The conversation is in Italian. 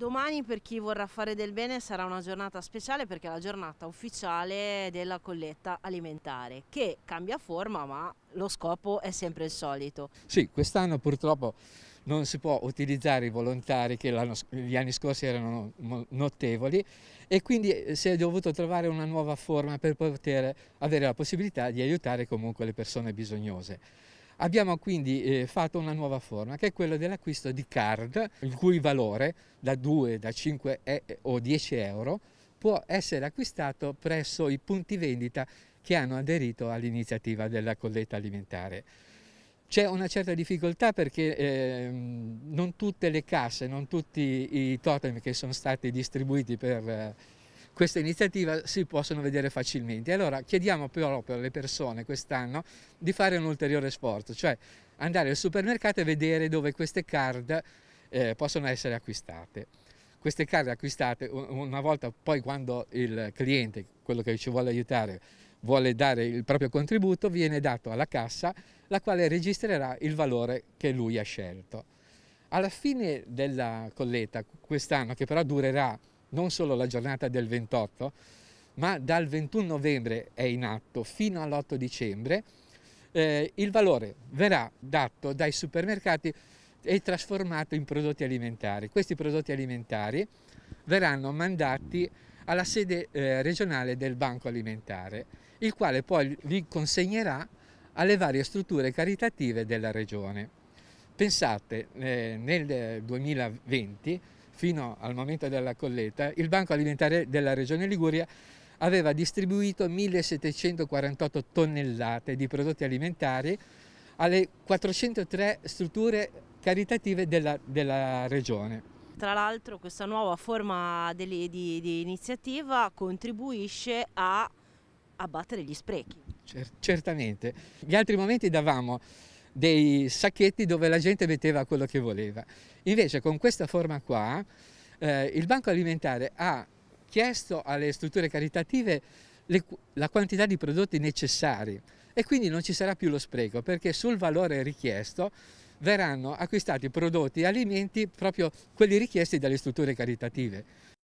Domani per chi vorrà fare del bene sarà una giornata speciale perché è la giornata ufficiale della colletta alimentare che cambia forma ma lo scopo è sempre il solito. Sì, quest'anno purtroppo non si può utilizzare i volontari che gli anni scorsi erano notevoli e quindi eh, si è dovuto trovare una nuova forma per poter avere la possibilità di aiutare comunque le persone bisognose. Abbiamo quindi eh, fatto una nuova forma che è quella dell'acquisto di card, il cui valore da 2, da 5 e, eh, eh, o 10 euro può essere acquistato presso i punti vendita che hanno aderito all'iniziativa della colletta alimentare. C'è una certa difficoltà perché eh, non tutte le casse, non tutti i totem che sono stati distribuiti per eh, questa iniziativa si possono vedere facilmente. Allora chiediamo però per le persone quest'anno di fare un ulteriore sforzo, cioè andare al supermercato e vedere dove queste card eh, possono essere acquistate. Queste card acquistate una volta poi quando il cliente, quello che ci vuole aiutare, vuole dare il proprio contributo, viene dato alla cassa la quale registrerà il valore che lui ha scelto. Alla fine della colletta quest'anno, che però durerà non solo la giornata del 28, ma dal 21 novembre è in atto fino all'8 dicembre, eh, il valore verrà dato dai supermercati e trasformato in prodotti alimentari. Questi prodotti alimentari verranno mandati alla sede eh, regionale del Banco Alimentare, il quale poi li consegnerà alle varie strutture caritative della regione. Pensate, eh, nel 2020 fino al momento della colletta, il Banco Alimentare della Regione Liguria aveva distribuito 1748 tonnellate di prodotti alimentari alle 403 strutture caritative della, della regione. Tra l'altro questa nuova forma di, di, di iniziativa contribuisce a abbattere gli sprechi. Certamente. Gli altri momenti davamo dei sacchetti dove la gente metteva quello che voleva. Invece con questa forma qua eh, il Banco Alimentare ha chiesto alle strutture caritative le, la quantità di prodotti necessari e quindi non ci sarà più lo spreco perché sul valore richiesto verranno acquistati prodotti e alimenti proprio quelli richiesti dalle strutture caritative.